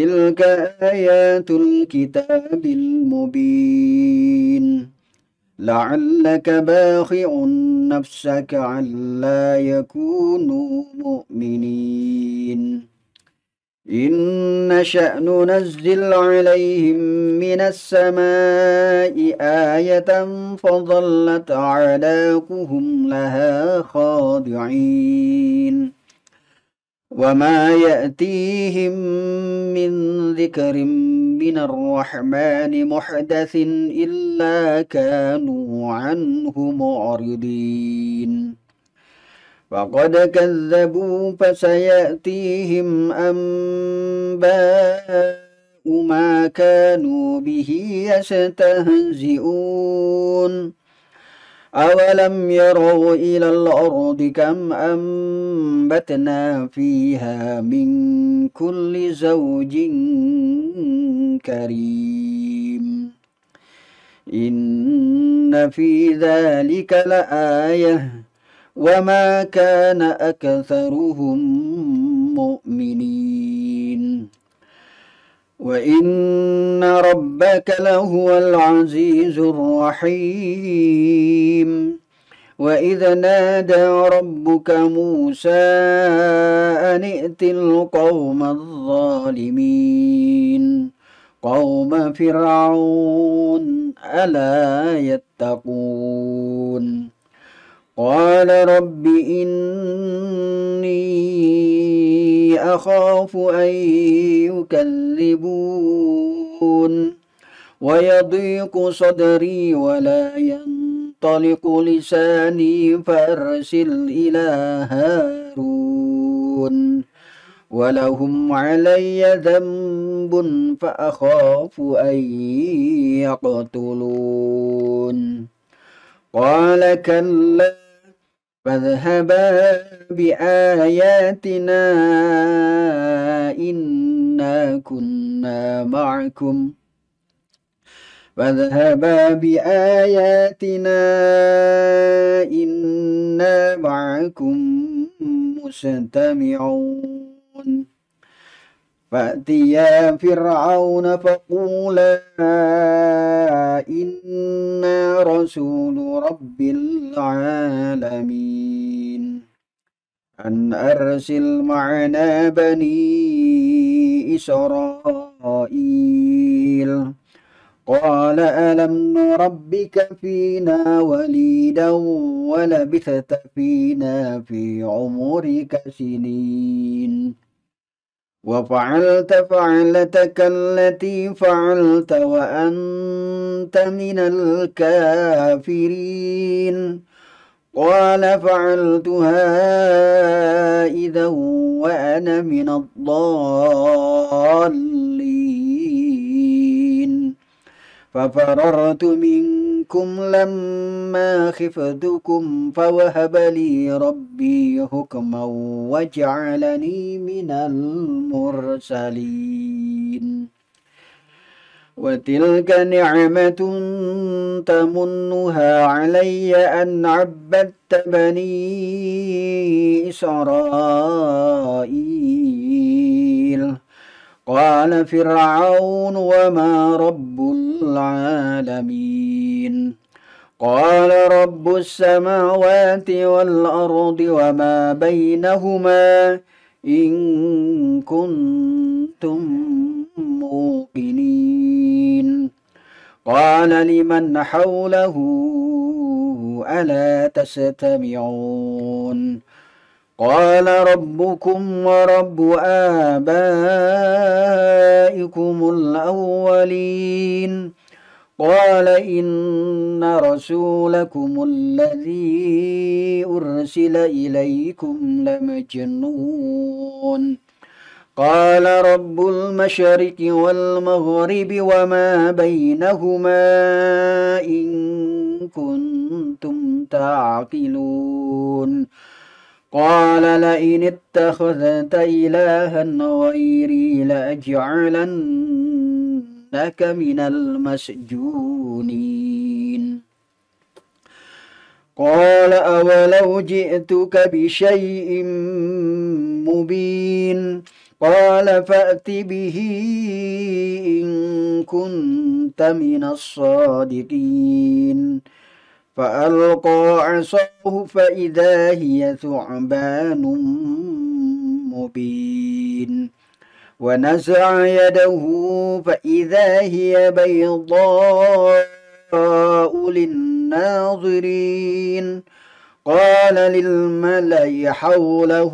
تلك آيات الكتاب المبين لعلك باخع نفسك ألا يكونوا مؤمنين إن نشأ ننزل عليهم من السماء آية فظلت أعناقهم لها خاضعين وما يأتيهم من ذكر من الرحمن محدث إلا كانوا عنه معرضين وقد كذبوا فسيأتيهم أنباء ما كانوا به يستهزئون أولم يروا إلى الأرض كم أنبتنا فيها من كل زوج كريم إن في ذلك لآية وما كان أكثرهم وإن ربك لهو العزيز الرحيم وإذا نادى ربك موسى أن ائت القوم الظالمين قوم فرعون ألا يتقون قال رب إني أخاف أن يكذبون ويضيق صدري ولا ينطلق لساني فأرسل إلى هارون ولهم علي ذنب فأخاف أن يقتلون قال كلا فاذهبا بآياتنا إنا كنا معكم فاذهبا بآياتنا إنا معكم مستمعون فأتيا فرعون فقولا إنا رسول رب العالمين أن أرسل معنا بني إسرائيل قال ألم نربك فينا وليدا ولبثت فينا في عمرك سنين وفعلت فعلتك التي فعلت وأنت من الكافرين قال فعلتها إذا وأنا من الضالين ففررت منك عليكم لما خفتكم فوهب لي ربي حكما وجعلني من المرسلين وتلك نعمة تمنها علي أن عبدت بني إسرائيل قال فرعون وما رب العالمين قال رب السماوات والأرض وما بينهما إن كنتم موقنين قال لمن حوله ألا تستمعون قال ربكم ورب آبائكم الأولين قال إن رسولكم الذي أرسل إليكم لمجنون قال رب المشرق والمغرب وما بينهما إن كنتم تعقلون قال لئن اتخذت إلها غيري لأجعلنك من المسجونين قال أولو جئتك بشيء مبين قال فأت به إن كنت من الصادقين فألقى عصاه فإذا هي ثعبان مبين ونزع يده فإذا هي بيضاء للناظرين قال للملأ حوله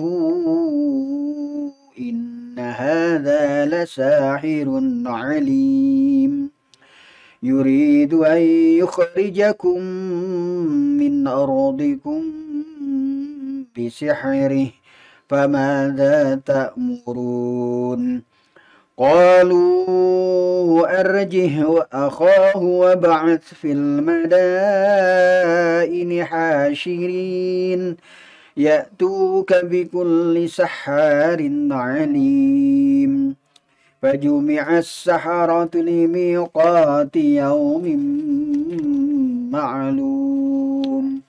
إن هذا لساحر عليم يريد أن يخرجكم من أرضكم بسحره فماذا تأمرون قالوا أرجه وأخاه وبعث في المدائن حاشرين يأتوك بكل سحار عليم فجمع السحرة لميقات يوم معلوم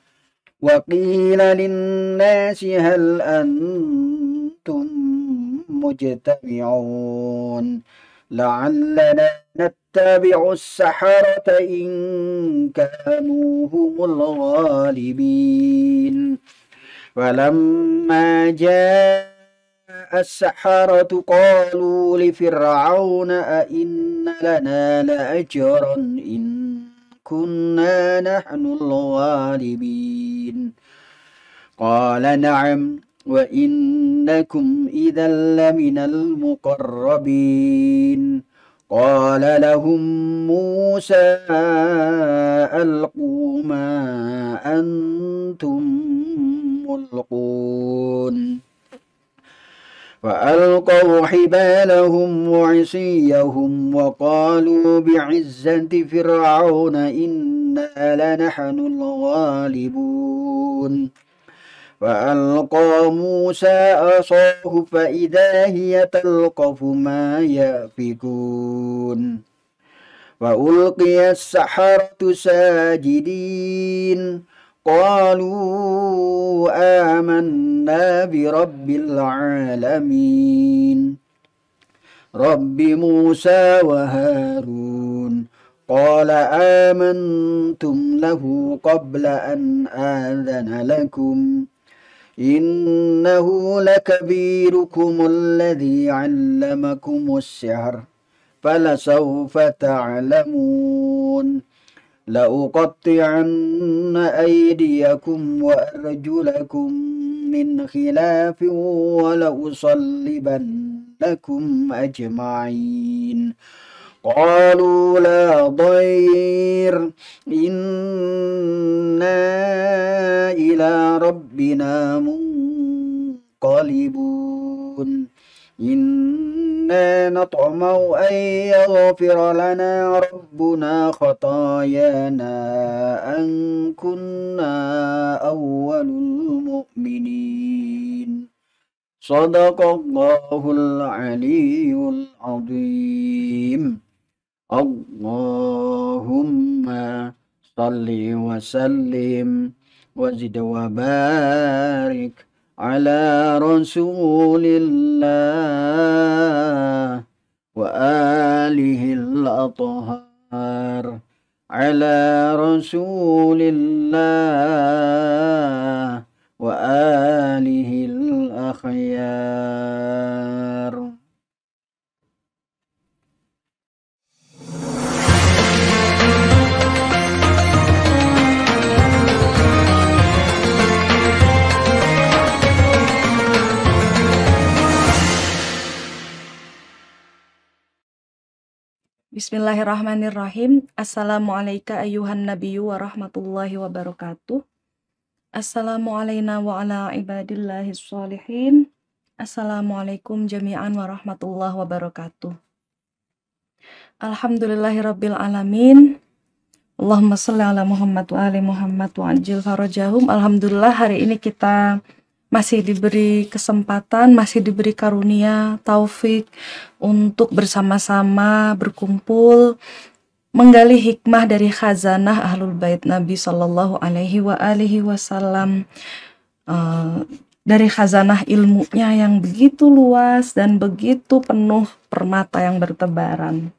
وقيل للناس هل أنتم مجتمعون لعلنا نتبع السحرة إن كانوا هم الغالبين فلما جاء السحرة قالوا لفرعون أئن لنا لأجرا إن كنا نحن الغالبين قال نعم وإنكم إذا لمن المقربين قال لهم موسى ألقوا ما أنتم ملقون فألقوا حبالهم وعصيهم وقالوا بعزة فرعون إنا لنحن الغالبون فألقى موسى عصاه فإذا هي تلقف ما يأفكون فألقي السحرة ساجدين قالوا آمنا برب العالمين رب موسى وهارون قال آمنتم له قبل أن آذن لكم إنه لكبيركم الذي علمكم السحر فلسوف تعلمون لأقطعن أيديكم وأرجلكم من خلاف ولأصلبنكم أجمعين قالوا لا ضير إنا إلى ربنا منقلبون كنا نطعم أن يغفر لنا ربنا خطايانا أن كنا أول المؤمنين صدق الله العلي العظيم اللهم صل وسلم وزد وبارك على رسول الله وآله الأطهار على رسول الله وآله الأخيار Bismillahirrahmanirrahim. Assalamualaikum ayuhan nabiyyu wa rahmatullahi wa barakatuh. Assalamualaikum wa ala ibadillahi sholihin. Assalamualaikum jami'an wa rahmatullahi wa barakatuh. Alhamdulillahirabbil alamin. Allahumma salli ala Muhammad wa ali Muhammad wa ajil farajahum. Alhamdulillah hari ini kita masih diberi kesempatan, masih diberi karunia, taufik untuk bersama-sama berkumpul menggali hikmah dari khazanah Ahlul Bait Nabi Shallallahu alaihi wa alihi wasallam. Uh, dari khazanah ilmunya yang begitu luas dan begitu penuh permata yang bertebaran.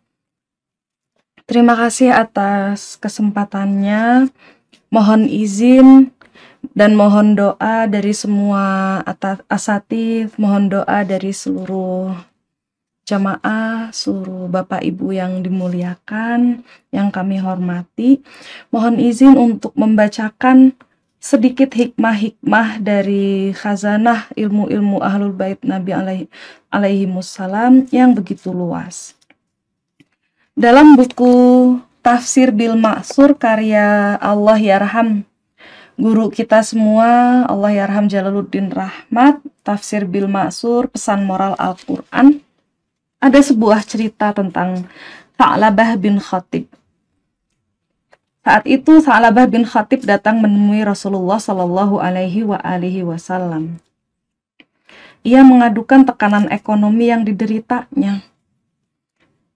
Terima kasih atas kesempatannya. Mohon izin dan mohon doa dari semua asatid, mohon doa dari seluruh jamaah, seluruh Bapak Ibu yang dimuliakan, yang kami hormati. Mohon izin untuk membacakan sedikit hikmah-hikmah dari khazanah ilmu-ilmu Ahlul Bait Nabi alaihi, alaihi musallam yang begitu luas. Dalam buku Tafsir Bil maksur karya Allah Yarham guru kita semua, Allah yarham ya Jalaluddin Rahmat, Tafsir Bil Maksur, Pesan Moral Al-Quran, ada sebuah cerita tentang Sa'labah bin Khatib. Saat itu Sa'labah bin Khatib datang menemui Rasulullah Shallallahu alaihi wa alihi wasallam. Ia mengadukan tekanan ekonomi yang dideritanya.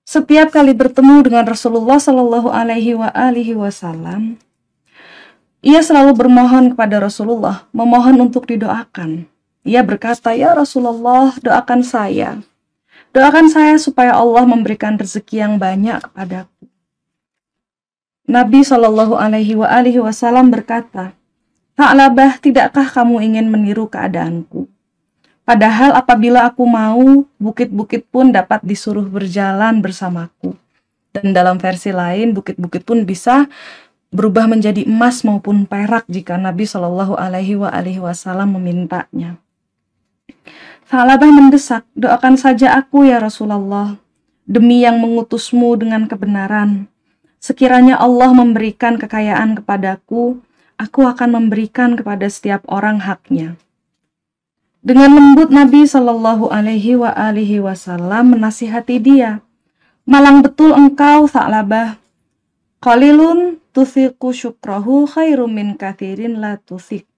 Setiap kali bertemu dengan Rasulullah Shallallahu alaihi wa alihi wasallam, ia selalu bermohon kepada Rasulullah, memohon untuk didoakan. Ia berkata, "Ya Rasulullah, doakan saya. Doakan saya supaya Allah memberikan rezeki yang banyak kepadaku." Nabi Shallallahu alaihi wa alihi wasallam berkata, "Ta'labah, tidakkah kamu ingin meniru keadaanku? Padahal apabila aku mau, bukit-bukit pun dapat disuruh berjalan bersamaku." Dan dalam versi lain, bukit-bukit pun bisa berubah menjadi emas maupun perak jika Nabi Shallallahu Alaihi Wasallam memintanya. Salabah mendesak, doakan saja aku ya Rasulullah, demi yang mengutusmu dengan kebenaran. Sekiranya Allah memberikan kekayaan kepadaku, aku akan memberikan kepada setiap orang haknya. Dengan lembut Nabi Shallallahu Alaihi wa alihi Wasallam menasihati dia, malang betul engkau Salabah. Qalilun Tusiku syukrohu, khairum min kathirin la tusik.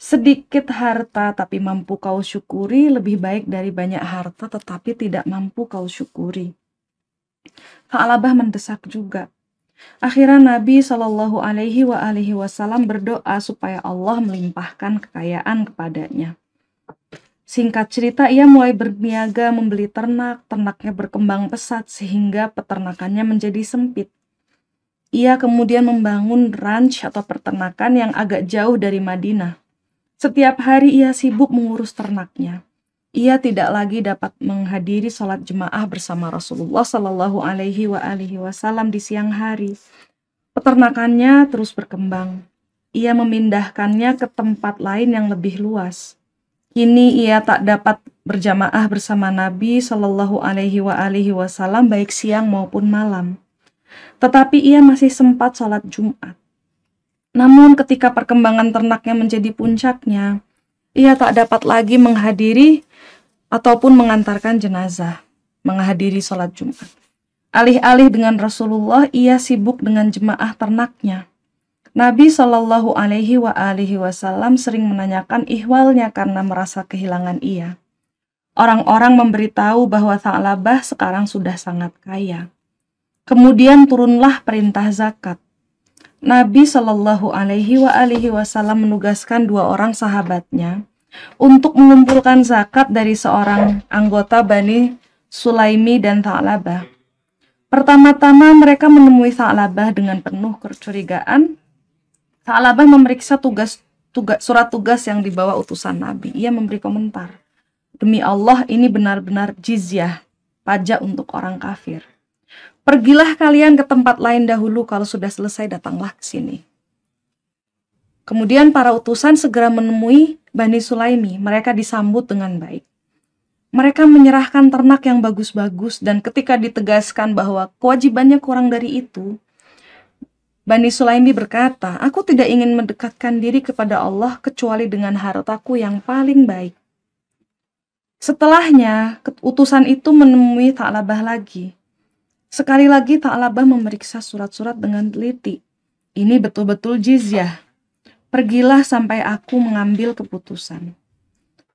Sedikit harta tapi mampu kau syukuri lebih baik dari banyak harta tetapi tidak mampu kau syukuri. Fa'alabah mendesak juga. Akhirnya Nabi Shallallahu Alaihi wa alihi Wasallam berdoa supaya Allah melimpahkan kekayaan kepadanya. Singkat cerita, ia mulai berniaga membeli ternak, ternaknya berkembang pesat sehingga peternakannya menjadi sempit. Ia kemudian membangun ranch atau peternakan yang agak jauh dari Madinah. Setiap hari ia sibuk mengurus ternaknya. Ia tidak lagi dapat menghadiri sholat jemaah bersama Rasulullah Shallallahu Alaihi Wasallam di siang hari. Peternakannya terus berkembang. Ia memindahkannya ke tempat lain yang lebih luas. Kini ia tak dapat berjamaah bersama Nabi Shallallahu Alaihi Wasallam baik siang maupun malam. Tetapi ia masih sempat sholat Jumat. Namun ketika perkembangan ternaknya menjadi puncaknya, ia tak dapat lagi menghadiri ataupun mengantarkan jenazah, menghadiri sholat Jumat. Alih-alih dengan Rasulullah, ia sibuk dengan jemaah ternaknya. Nabi Shallallahu Alaihi wa Wasallam sering menanyakan ihwalnya karena merasa kehilangan ia. Orang-orang memberitahu bahwa Sa'labah sekarang sudah sangat kaya. Kemudian turunlah perintah zakat. Nabi Shallallahu Alaihi wa alihi Wasallam menugaskan dua orang sahabatnya untuk mengumpulkan zakat dari seorang anggota Bani Sulaimi dan Thalabah. Pertama-tama mereka menemui Thalabah dengan penuh kecurigaan. Thalabah memeriksa tugas, tugas surat tugas yang dibawa utusan Nabi. Ia memberi komentar. Demi Allah ini benar-benar jizyah, pajak untuk orang kafir. Pergilah kalian ke tempat lain dahulu kalau sudah selesai datanglah ke sini. Kemudian para utusan segera menemui Bani Sulaimi. Mereka disambut dengan baik. Mereka menyerahkan ternak yang bagus-bagus dan ketika ditegaskan bahwa kewajibannya kurang dari itu, Bani Sulaimi berkata, "Aku tidak ingin mendekatkan diri kepada Allah kecuali dengan hartaku yang paling baik." Setelahnya, utusan itu menemui Ta'labah lagi. Sekali lagi Ta'labah memeriksa surat-surat dengan teliti. Ini betul-betul jizyah. Pergilah sampai aku mengambil keputusan.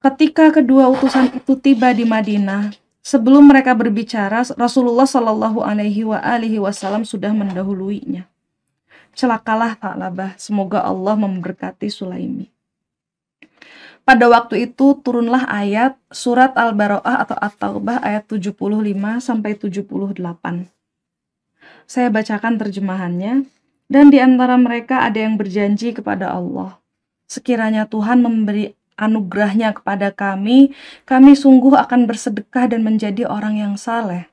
Ketika kedua utusan itu tiba di Madinah, sebelum mereka berbicara, Rasulullah Shallallahu Alaihi Wasallam sudah mendahuluinya. Celakalah Ta'labah, semoga Allah memberkati Sulaimi. Pada waktu itu turunlah ayat surat Al-Baro'ah atau At-Taubah ayat 75 sampai 78. Saya bacakan terjemahannya. Dan di antara mereka ada yang berjanji kepada Allah. Sekiranya Tuhan memberi anugerahnya kepada kami, kami sungguh akan bersedekah dan menjadi orang yang saleh.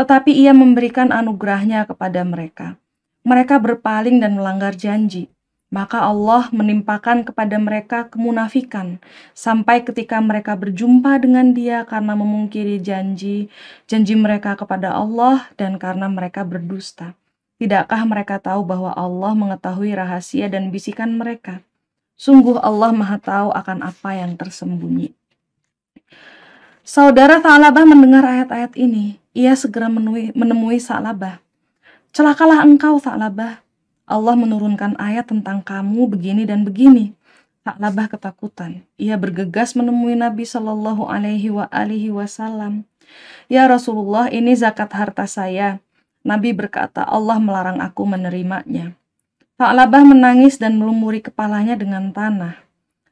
Tetapi ia memberikan anugerahnya kepada mereka. Mereka berpaling dan melanggar janji. Maka Allah menimpakan kepada mereka kemunafikan sampai ketika mereka berjumpa dengan Dia karena memungkiri janji janji mereka kepada Allah dan karena mereka berdusta. Tidakkah mereka tahu bahwa Allah mengetahui rahasia dan bisikan mereka? Sungguh Allah Maha tahu akan apa yang tersembunyi. Saudara Sa'labah mendengar ayat-ayat ini, ia segera menemui, menemui Sa'labah. Celakalah engkau Sa'labah, Allah menurunkan ayat tentang kamu begini dan begini. Tak labah ketakutan. Ia bergegas menemui Nabi Shallallahu Alaihi wa alihi Wasallam. Ya Rasulullah, ini zakat harta saya. Nabi berkata, Allah melarang aku menerimanya. labah menangis dan melumuri kepalanya dengan tanah.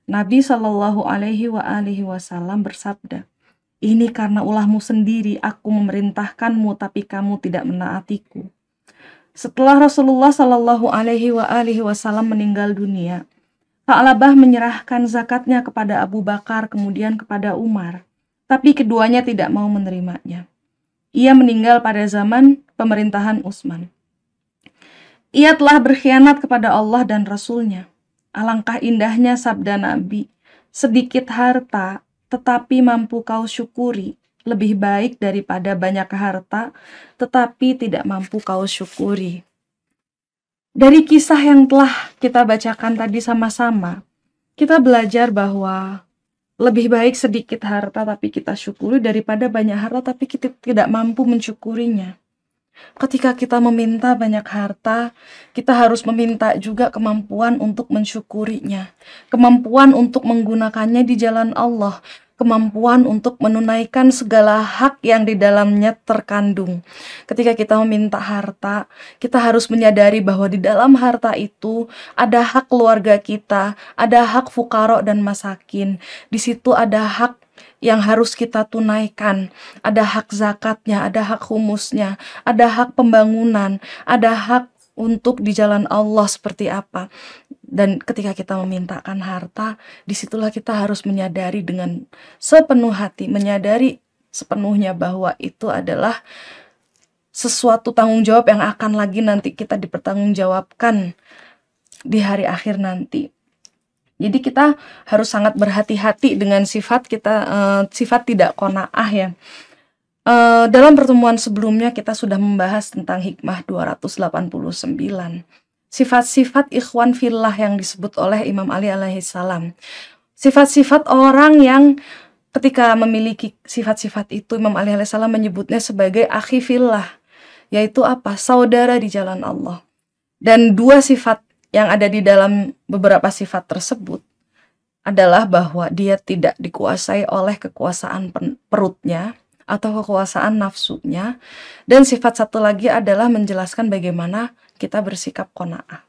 Nabi Shallallahu Alaihi wa alihi Wasallam bersabda, ini karena ulahmu sendiri aku memerintahkanmu tapi kamu tidak menaatiku. Setelah Rasulullah Shallallahu Alaihi Wasallam meninggal dunia, Ka'labah menyerahkan zakatnya kepada Abu Bakar kemudian kepada Umar, tapi keduanya tidak mau menerimanya. Ia meninggal pada zaman pemerintahan Utsman. Ia telah berkhianat kepada Allah dan Rasulnya. Alangkah indahnya sabda Nabi, sedikit harta tetapi mampu kau syukuri, lebih baik daripada banyak harta, tetapi tidak mampu kau syukuri. Dari kisah yang telah kita bacakan tadi sama-sama, kita belajar bahwa lebih baik sedikit harta tapi kita syukuri daripada banyak harta tapi kita tidak mampu mensyukurinya. Ketika kita meminta banyak harta, kita harus meminta juga kemampuan untuk mensyukurinya, kemampuan untuk menggunakannya di jalan Allah, kemampuan untuk menunaikan segala hak yang di dalamnya terkandung. Ketika kita meminta harta, kita harus menyadari bahwa di dalam harta itu ada hak keluarga kita, ada hak fukaro dan masakin. Di situ ada hak yang harus kita tunaikan. Ada hak zakatnya, ada hak humusnya, ada hak pembangunan, ada hak untuk di jalan Allah seperti apa. Dan ketika kita memintakan harta, disitulah kita harus menyadari dengan sepenuh hati, menyadari sepenuhnya bahwa itu adalah sesuatu tanggung jawab yang akan lagi nanti kita dipertanggungjawabkan di hari akhir nanti. Jadi kita harus sangat berhati-hati dengan sifat kita uh, sifat tidak konaah ya. Uh, dalam pertemuan sebelumnya kita sudah membahas tentang hikmah 289. Sifat-sifat ikhwan fillah yang disebut oleh Imam Ali alaihissalam. Sifat-sifat orang yang ketika memiliki sifat-sifat itu Imam Ali alaihissalam menyebutnya sebagai akhi fillah. Yaitu apa? Saudara di jalan Allah. Dan dua sifat yang ada di dalam beberapa sifat tersebut adalah bahwa dia tidak dikuasai oleh kekuasaan perutnya atau kekuasaan nafsunya. Dan sifat satu lagi adalah menjelaskan bagaimana kita bersikap kona'ah.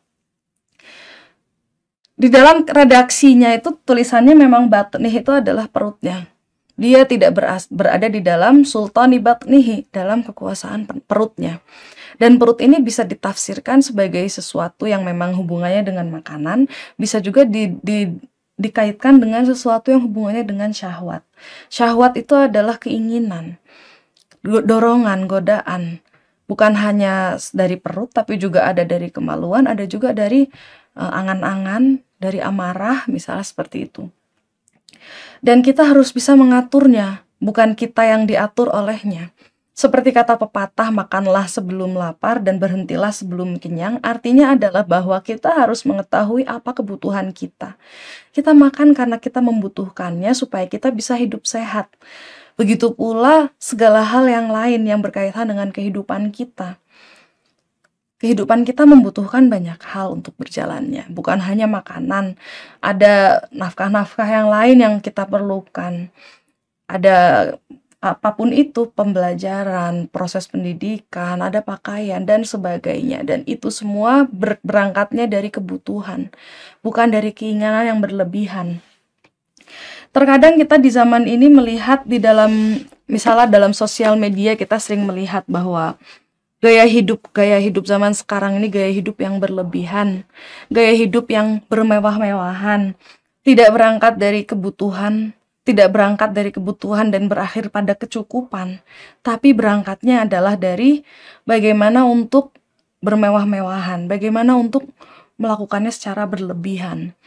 Di dalam redaksinya itu tulisannya memang batnih itu adalah perutnya. Dia tidak berada di dalam sultan sultani batnihi, dalam kekuasaan perutnya. Dan perut ini bisa ditafsirkan sebagai sesuatu yang memang hubungannya dengan makanan, bisa juga di, di, dikaitkan dengan sesuatu yang hubungannya dengan syahwat. Syahwat itu adalah keinginan, dorongan, godaan. Bukan hanya dari perut, tapi juga ada dari kemaluan, ada juga dari eh, angan-angan, dari amarah, misalnya seperti itu. Dan kita harus bisa mengaturnya, bukan kita yang diatur olehnya. Seperti kata pepatah, makanlah sebelum lapar dan berhentilah sebelum kenyang. Artinya adalah bahwa kita harus mengetahui apa kebutuhan kita. Kita makan karena kita membutuhkannya supaya kita bisa hidup sehat. Begitu pula segala hal yang lain yang berkaitan dengan kehidupan kita. Kehidupan kita membutuhkan banyak hal untuk berjalannya, bukan hanya makanan. Ada nafkah-nafkah yang lain yang kita perlukan. Ada apapun itu pembelajaran, proses pendidikan, ada pakaian dan sebagainya dan itu semua ber berangkatnya dari kebutuhan, bukan dari keinginan yang berlebihan. Terkadang kita di zaman ini melihat di dalam misalnya dalam sosial media kita sering melihat bahwa gaya hidup gaya hidup zaman sekarang ini gaya hidup yang berlebihan, gaya hidup yang bermewah-mewahan, tidak berangkat dari kebutuhan tidak berangkat dari kebutuhan dan berakhir pada kecukupan, tapi berangkatnya adalah dari bagaimana untuk bermewah-mewahan, bagaimana untuk melakukannya secara berlebihan.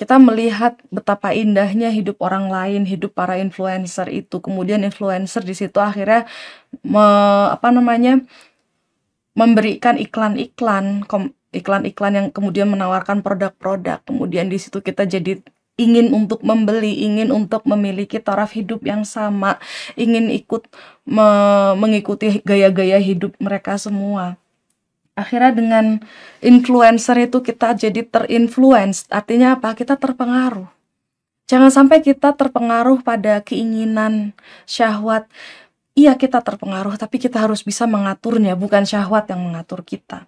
Kita melihat betapa indahnya hidup orang lain, hidup para influencer itu. Kemudian influencer di situ akhirnya me, apa namanya? memberikan iklan-iklan iklan-iklan yang kemudian menawarkan produk-produk. Kemudian di situ kita jadi ingin untuk membeli, ingin untuk memiliki taraf hidup yang sama, ingin ikut me mengikuti gaya-gaya hidup mereka semua. Akhirnya dengan influencer itu kita jadi terinfluence, artinya apa? Kita terpengaruh. Jangan sampai kita terpengaruh pada keinginan syahwat. Iya kita terpengaruh, tapi kita harus bisa mengaturnya, bukan syahwat yang mengatur kita.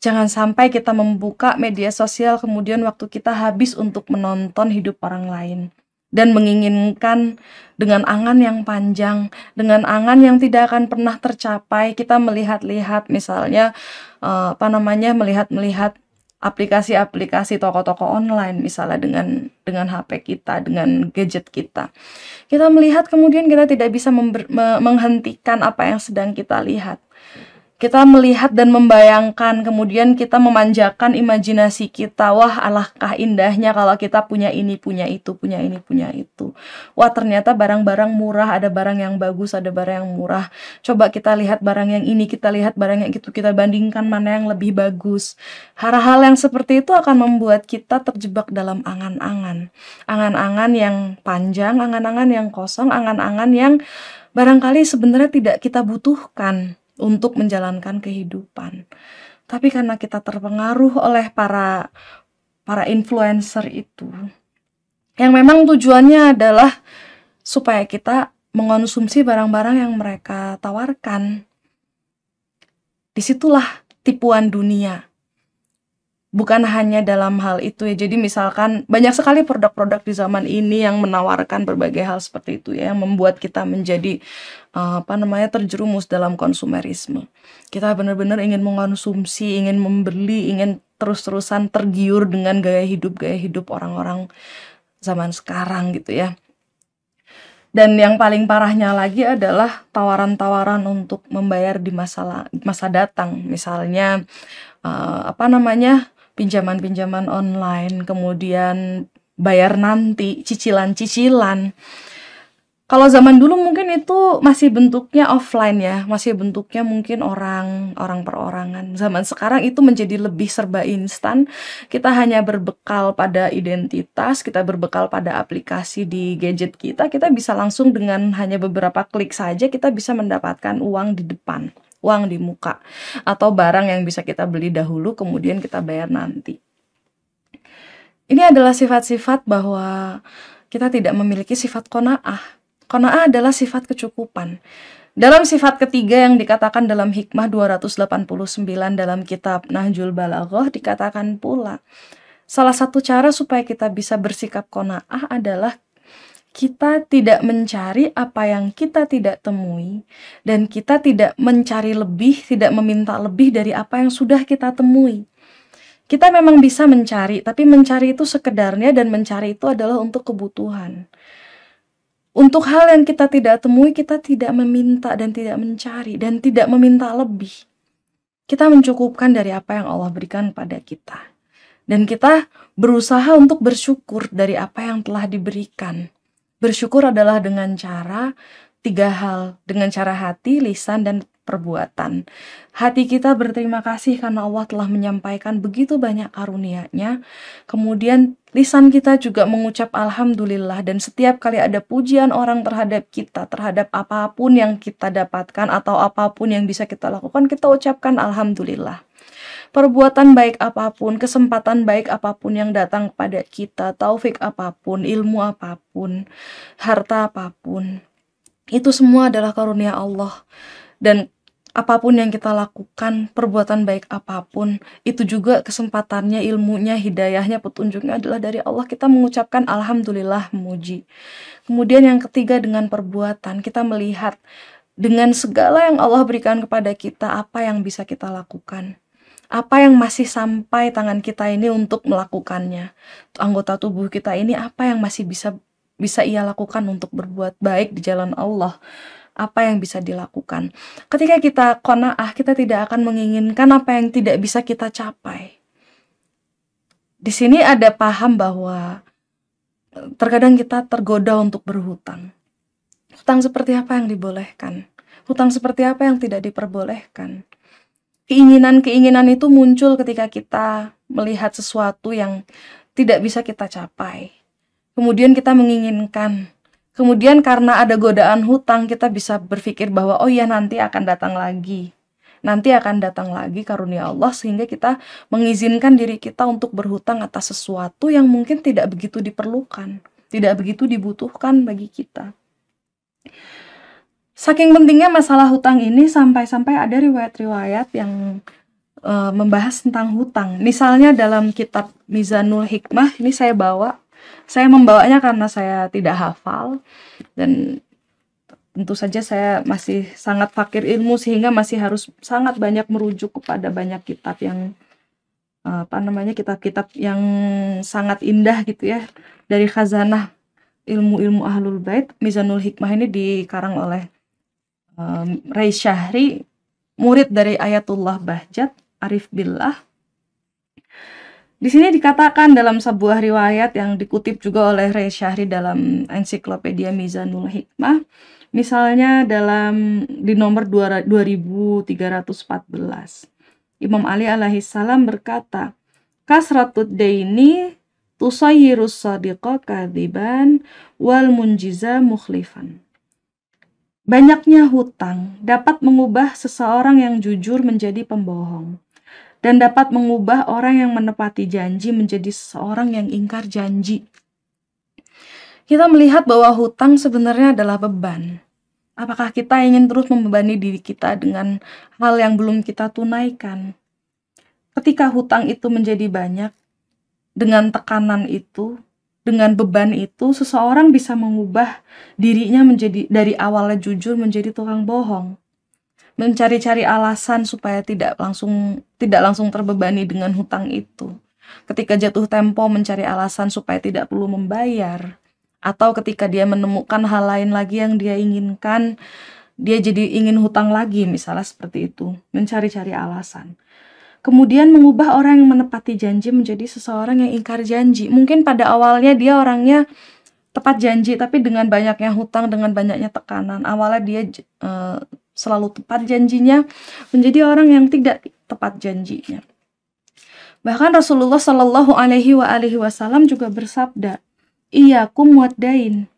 Jangan sampai kita membuka media sosial kemudian waktu kita habis untuk menonton hidup orang lain dan menginginkan dengan angan yang panjang, dengan angan yang tidak akan pernah tercapai. Kita melihat-lihat misalnya eh, apa namanya? melihat-melihat aplikasi-aplikasi toko-toko online misalnya dengan dengan HP kita, dengan gadget kita. Kita melihat kemudian kita tidak bisa member, me, menghentikan apa yang sedang kita lihat kita melihat dan membayangkan, kemudian kita memanjakan imajinasi kita. Wah, alahkah indahnya kalau kita punya ini, punya itu, punya ini, punya itu. Wah, ternyata barang-barang murah, ada barang yang bagus, ada barang yang murah. Coba kita lihat barang yang ini, kita lihat barang yang itu, kita bandingkan mana yang lebih bagus. Hal-hal yang seperti itu akan membuat kita terjebak dalam angan-angan. Angan-angan yang panjang, angan-angan yang kosong, angan-angan yang barangkali sebenarnya tidak kita butuhkan untuk menjalankan kehidupan. Tapi karena kita terpengaruh oleh para para influencer itu yang memang tujuannya adalah supaya kita mengonsumsi barang-barang yang mereka tawarkan. Disitulah tipuan dunia bukan hanya dalam hal itu ya. Jadi misalkan banyak sekali produk-produk di zaman ini yang menawarkan berbagai hal seperti itu ya, yang membuat kita menjadi eh, apa namanya terjerumus dalam konsumerisme. Kita benar-benar ingin mengonsumsi, ingin membeli, ingin terus-terusan tergiur dengan gaya hidup gaya hidup orang-orang zaman sekarang gitu ya. Dan yang paling parahnya lagi adalah tawaran-tawaran untuk membayar di masa masa datang, misalnya uh, apa namanya pinjaman-pinjaman online, kemudian bayar nanti, cicilan-cicilan. Kalau zaman dulu mungkin itu masih bentuknya offline ya, masih bentuknya mungkin orang orang perorangan. Zaman sekarang itu menjadi lebih serba instan. Kita hanya berbekal pada identitas, kita berbekal pada aplikasi di gadget kita, kita bisa langsung dengan hanya beberapa klik saja kita bisa mendapatkan uang di depan uang di muka atau barang yang bisa kita beli dahulu kemudian kita bayar nanti. Ini adalah sifat-sifat bahwa kita tidak memiliki sifat kona'ah. Kona'ah adalah sifat kecukupan. Dalam sifat ketiga yang dikatakan dalam hikmah 289 dalam kitab Nahjul Balaghah dikatakan pula salah satu cara supaya kita bisa bersikap kona'ah adalah kita tidak mencari apa yang kita tidak temui, dan kita tidak mencari lebih, tidak meminta lebih dari apa yang sudah kita temui. Kita memang bisa mencari, tapi mencari itu sekedarnya, dan mencari itu adalah untuk kebutuhan. Untuk hal yang kita tidak temui, kita tidak meminta dan tidak mencari, dan tidak meminta lebih. Kita mencukupkan dari apa yang Allah berikan pada kita, dan kita berusaha untuk bersyukur dari apa yang telah diberikan Bersyukur adalah dengan cara tiga hal, dengan cara hati, lisan, dan perbuatan. Hati kita berterima kasih karena Allah telah menyampaikan begitu banyak karunia-Nya. Kemudian lisan kita juga mengucap alhamdulillah dan setiap kali ada pujian orang terhadap kita, terhadap apapun yang kita dapatkan atau apapun yang bisa kita lakukan, kita ucapkan alhamdulillah perbuatan baik apapun, kesempatan baik apapun yang datang kepada kita, taufik apapun, ilmu apapun, harta apapun. Itu semua adalah karunia Allah. Dan apapun yang kita lakukan, perbuatan baik apapun, itu juga kesempatannya, ilmunya, hidayahnya, petunjuknya adalah dari Allah. Kita mengucapkan alhamdulillah muji. Kemudian yang ketiga dengan perbuatan, kita melihat dengan segala yang Allah berikan kepada kita, apa yang bisa kita lakukan apa yang masih sampai tangan kita ini untuk melakukannya. Anggota tubuh kita ini apa yang masih bisa bisa ia lakukan untuk berbuat baik di jalan Allah apa yang bisa dilakukan ketika kita kona'ah kita tidak akan menginginkan apa yang tidak bisa kita capai di sini ada paham bahwa eh, terkadang kita tergoda untuk berhutang hutang seperti apa yang dibolehkan hutang seperti apa yang tidak diperbolehkan keinginan-keinginan itu muncul ketika kita melihat sesuatu yang tidak bisa kita capai. Kemudian kita menginginkan. Kemudian karena ada godaan hutang, kita bisa berpikir bahwa oh ya nanti akan datang lagi. Nanti akan datang lagi karunia Allah sehingga kita mengizinkan diri kita untuk berhutang atas sesuatu yang mungkin tidak begitu diperlukan, tidak begitu dibutuhkan bagi kita. Saking pentingnya masalah hutang ini sampai-sampai ada riwayat-riwayat yang e, membahas tentang hutang. Misalnya dalam kitab Mizanul Hikmah ini saya bawa, saya membawanya karena saya tidak hafal dan tentu saja saya masih sangat fakir ilmu sehingga masih harus sangat banyak merujuk kepada banyak kitab yang apa namanya kitab-kitab yang sangat indah gitu ya dari khazanah ilmu-ilmu ahlul bait Mizanul Hikmah ini dikarang oleh um, Ray Syahri, murid dari Ayatullah Bahjat, Arif Billah. Di sini dikatakan dalam sebuah riwayat yang dikutip juga oleh Ray Syahri dalam ensiklopedia Mizanul Hikmah, misalnya dalam di nomor 2314. Imam Ali alaihissalam berkata, Kasratud daini tusayyirus sadiqa kadiban wal munjiza mukhlifan. Banyaknya hutang dapat mengubah seseorang yang jujur menjadi pembohong dan dapat mengubah orang yang menepati janji menjadi seseorang yang ingkar janji. Kita melihat bahwa hutang sebenarnya adalah beban. Apakah kita ingin terus membebani diri kita dengan hal yang belum kita tunaikan? Ketika hutang itu menjadi banyak, dengan tekanan itu, dengan beban itu seseorang bisa mengubah dirinya menjadi dari awalnya jujur menjadi tukang bohong mencari-cari alasan supaya tidak langsung tidak langsung terbebani dengan hutang itu ketika jatuh tempo mencari alasan supaya tidak perlu membayar atau ketika dia menemukan hal lain lagi yang dia inginkan dia jadi ingin hutang lagi misalnya seperti itu mencari-cari alasan kemudian mengubah orang yang menepati janji menjadi seseorang yang ingkar janji. Mungkin pada awalnya dia orangnya tepat janji, tapi dengan banyaknya hutang, dengan banyaknya tekanan, awalnya dia uh, selalu tepat janjinya, menjadi orang yang tidak tepat janjinya. Bahkan Rasulullah Shallallahu Alaihi wa alihi Wasallam juga bersabda, "Iyakum dain,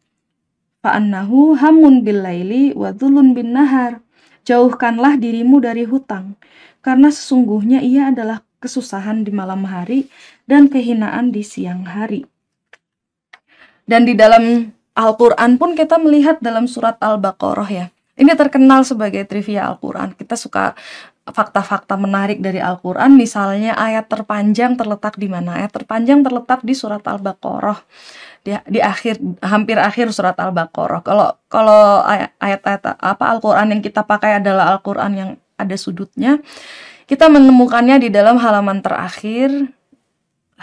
fa'annahu hamun bil laili wa bin nahar." Jauhkanlah dirimu dari hutang, karena sesungguhnya ia adalah kesusahan di malam hari dan kehinaan di siang hari. Dan di dalam Al-Quran pun kita melihat dalam surat Al-Baqarah ya. Ini terkenal sebagai trivia Al-Quran. Kita suka fakta-fakta menarik dari Al-Quran, misalnya ayat terpanjang terletak di mana? Ayat terpanjang terletak di surat Al-Baqarah di, di akhir hampir akhir surat Al-Baqarah. Kalau kalau ayat-ayat apa Al-Qur'an yang kita pakai adalah Al-Qur'an yang ada sudutnya. Kita menemukannya di dalam halaman terakhir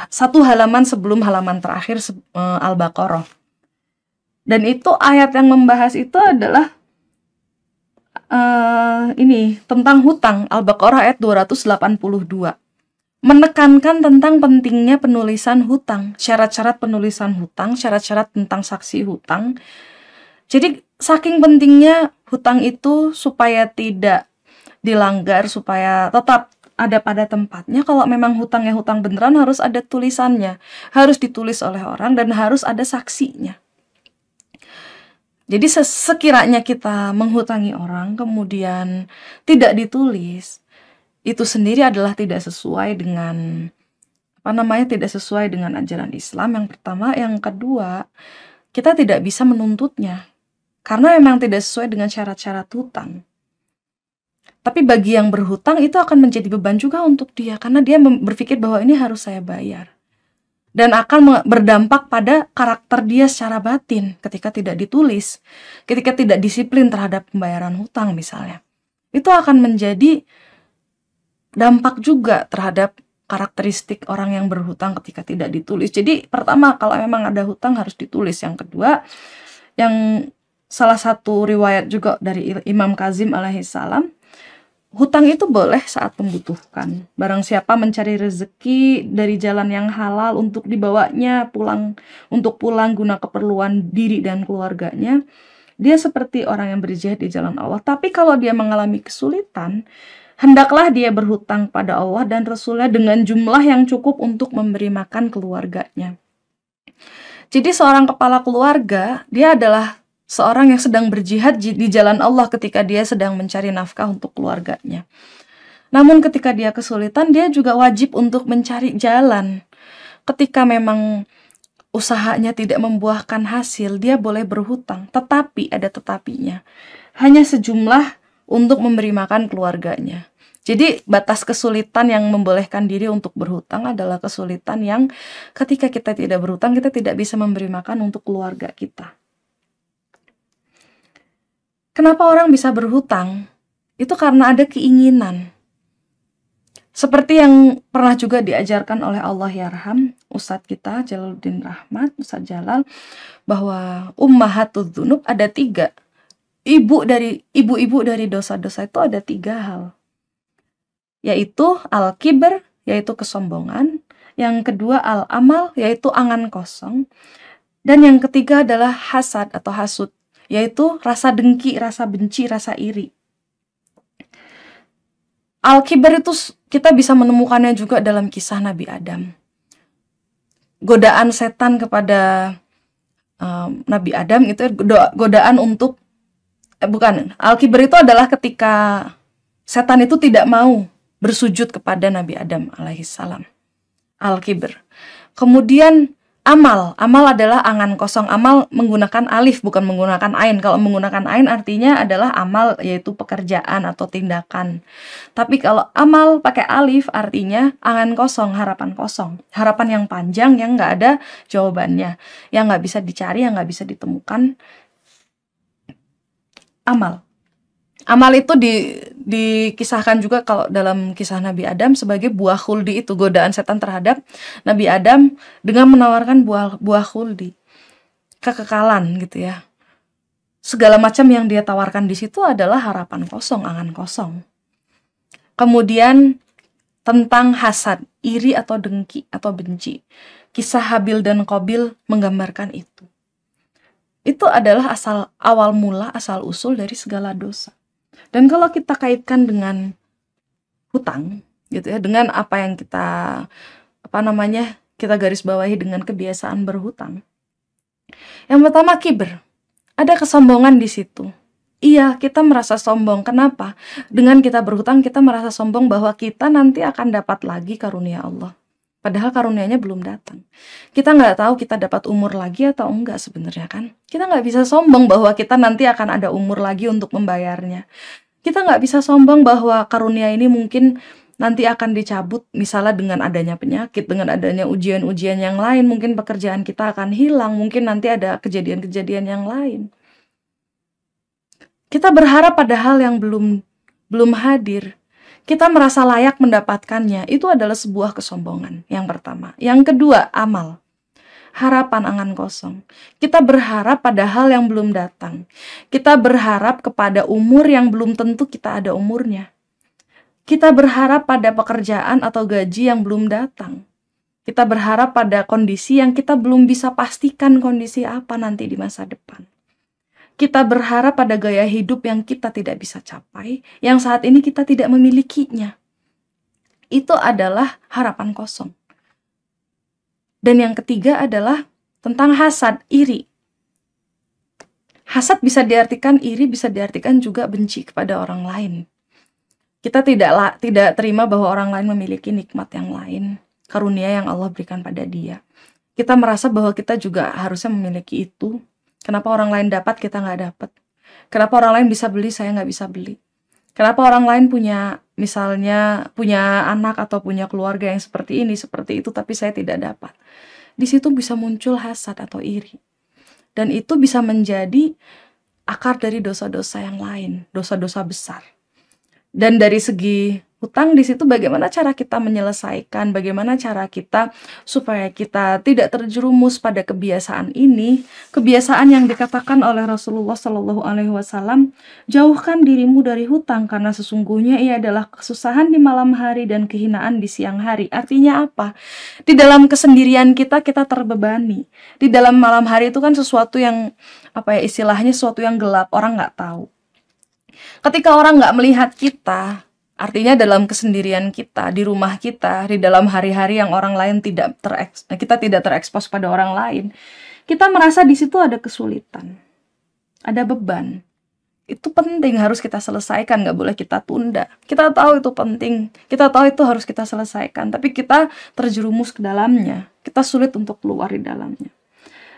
satu halaman sebelum halaman terakhir uh, Al-Baqarah. Dan itu ayat yang membahas itu adalah uh, ini tentang hutang Al-Baqarah ayat 282 menekankan tentang pentingnya penulisan hutang, syarat-syarat penulisan hutang, syarat-syarat tentang saksi hutang. Jadi saking pentingnya hutang itu supaya tidak dilanggar, supaya tetap ada pada tempatnya. Kalau memang hutangnya hutang beneran harus ada tulisannya, harus ditulis oleh orang dan harus ada saksinya. Jadi sekiranya kita menghutangi orang kemudian tidak ditulis, itu sendiri adalah tidak sesuai dengan apa namanya tidak sesuai dengan ajaran Islam yang pertama yang kedua kita tidak bisa menuntutnya karena memang tidak sesuai dengan syarat-syarat hutang tapi bagi yang berhutang itu akan menjadi beban juga untuk dia karena dia berpikir bahwa ini harus saya bayar dan akan berdampak pada karakter dia secara batin ketika tidak ditulis ketika tidak disiplin terhadap pembayaran hutang misalnya itu akan menjadi dampak juga terhadap karakteristik orang yang berhutang ketika tidak ditulis. Jadi pertama kalau memang ada hutang harus ditulis. Yang kedua yang salah satu riwayat juga dari Imam Kazim alaihissalam Hutang itu boleh saat membutuhkan. Barang siapa mencari rezeki dari jalan yang halal untuk dibawanya pulang untuk pulang guna keperluan diri dan keluarganya, dia seperti orang yang berjihad di jalan Allah. Tapi kalau dia mengalami kesulitan, Hendaklah dia berhutang pada Allah dan Rasulnya dengan jumlah yang cukup untuk memberi makan keluarganya. Jadi seorang kepala keluarga, dia adalah seorang yang sedang berjihad di jalan Allah ketika dia sedang mencari nafkah untuk keluarganya. Namun ketika dia kesulitan, dia juga wajib untuk mencari jalan. Ketika memang usahanya tidak membuahkan hasil, dia boleh berhutang. Tetapi ada tetapinya. Hanya sejumlah untuk memberi makan keluarganya. Jadi batas kesulitan yang membolehkan diri untuk berhutang adalah kesulitan yang ketika kita tidak berhutang kita tidak bisa memberi makan untuk keluarga kita. Kenapa orang bisa berhutang? Itu karena ada keinginan. Seperti yang pernah juga diajarkan oleh Allah Yarham, Ustadz kita Jalaluddin Rahmat, Ustadz Jalal, bahwa ummahatul dunub ada tiga ibu dari ibu-ibu dari dosa-dosa itu ada tiga hal yaitu al-kiber yaitu kesombongan yang kedua al-amal yaitu angan kosong dan yang ketiga adalah hasad atau hasud yaitu rasa dengki rasa benci rasa iri al-kiber itu kita bisa menemukannya juga dalam kisah Nabi Adam godaan setan kepada um, Nabi Adam itu godaan untuk eh, bukan al itu adalah ketika setan itu tidak mau bersujud kepada Nabi Adam alaihissalam. al Kemudian amal. Amal adalah angan kosong. Amal menggunakan alif bukan menggunakan ain. Kalau menggunakan ain artinya adalah amal yaitu pekerjaan atau tindakan. Tapi kalau amal pakai alif artinya angan kosong, harapan kosong. Harapan yang panjang yang nggak ada jawabannya. Yang nggak bisa dicari, yang nggak bisa ditemukan amal. Amal itu di, dikisahkan juga kalau dalam kisah Nabi Adam sebagai buah khuldi itu godaan setan terhadap Nabi Adam dengan menawarkan buah buah khuldi kekekalan gitu ya. Segala macam yang dia tawarkan di situ adalah harapan kosong, angan kosong. Kemudian tentang hasad, iri atau dengki atau benci. Kisah Habil dan Kobil menggambarkan itu itu adalah asal awal mula asal usul dari segala dosa. Dan kalau kita kaitkan dengan hutang gitu ya, dengan apa yang kita apa namanya? kita garis bawahi dengan kebiasaan berhutang. Yang pertama kiber. Ada kesombongan di situ. Iya, kita merasa sombong. Kenapa? Dengan kita berhutang, kita merasa sombong bahwa kita nanti akan dapat lagi karunia Allah. Padahal karunianya belum datang. Kita nggak tahu kita dapat umur lagi atau enggak sebenarnya kan. Kita nggak bisa sombong bahwa kita nanti akan ada umur lagi untuk membayarnya. Kita nggak bisa sombong bahwa karunia ini mungkin nanti akan dicabut misalnya dengan adanya penyakit, dengan adanya ujian-ujian yang lain. Mungkin pekerjaan kita akan hilang, mungkin nanti ada kejadian-kejadian yang lain. Kita berharap pada hal yang belum belum hadir kita merasa layak mendapatkannya, itu adalah sebuah kesombongan. Yang pertama, yang kedua, amal harapan angan kosong. Kita berharap pada hal yang belum datang. Kita berharap kepada umur yang belum tentu kita ada umurnya. Kita berharap pada pekerjaan atau gaji yang belum datang. Kita berharap pada kondisi yang kita belum bisa pastikan kondisi apa nanti di masa depan. Kita berharap pada gaya hidup yang kita tidak bisa capai, yang saat ini kita tidak memilikinya. Itu adalah harapan kosong. Dan yang ketiga adalah tentang hasad, iri. Hasad bisa diartikan iri, bisa diartikan juga benci kepada orang lain. Kita tidak tidak terima bahwa orang lain memiliki nikmat yang lain, karunia yang Allah berikan pada dia. Kita merasa bahwa kita juga harusnya memiliki itu, Kenapa orang lain dapat kita nggak dapat? Kenapa orang lain bisa beli saya nggak bisa beli? Kenapa orang lain punya misalnya punya anak atau punya keluarga yang seperti ini seperti itu tapi saya tidak dapat? Di situ bisa muncul hasad atau iri dan itu bisa menjadi akar dari dosa-dosa yang lain, dosa-dosa besar. Dan dari segi hutang di situ bagaimana cara kita menyelesaikan, bagaimana cara kita supaya kita tidak terjerumus pada kebiasaan ini, kebiasaan yang dikatakan oleh Rasulullah Shallallahu alaihi wasallam, jauhkan dirimu dari hutang karena sesungguhnya ia adalah kesusahan di malam hari dan kehinaan di siang hari. Artinya apa? Di dalam kesendirian kita kita terbebani. Di dalam malam hari itu kan sesuatu yang apa ya istilahnya sesuatu yang gelap, orang nggak tahu. Ketika orang nggak melihat kita, Artinya dalam kesendirian kita, di rumah kita, di dalam hari-hari yang orang lain tidak tereks, kita tidak terekspos pada orang lain, kita merasa di situ ada kesulitan, ada beban. Itu penting harus kita selesaikan, nggak boleh kita tunda. Kita tahu itu penting, kita tahu itu harus kita selesaikan, tapi kita terjerumus ke dalamnya, kita sulit untuk keluar di dalamnya.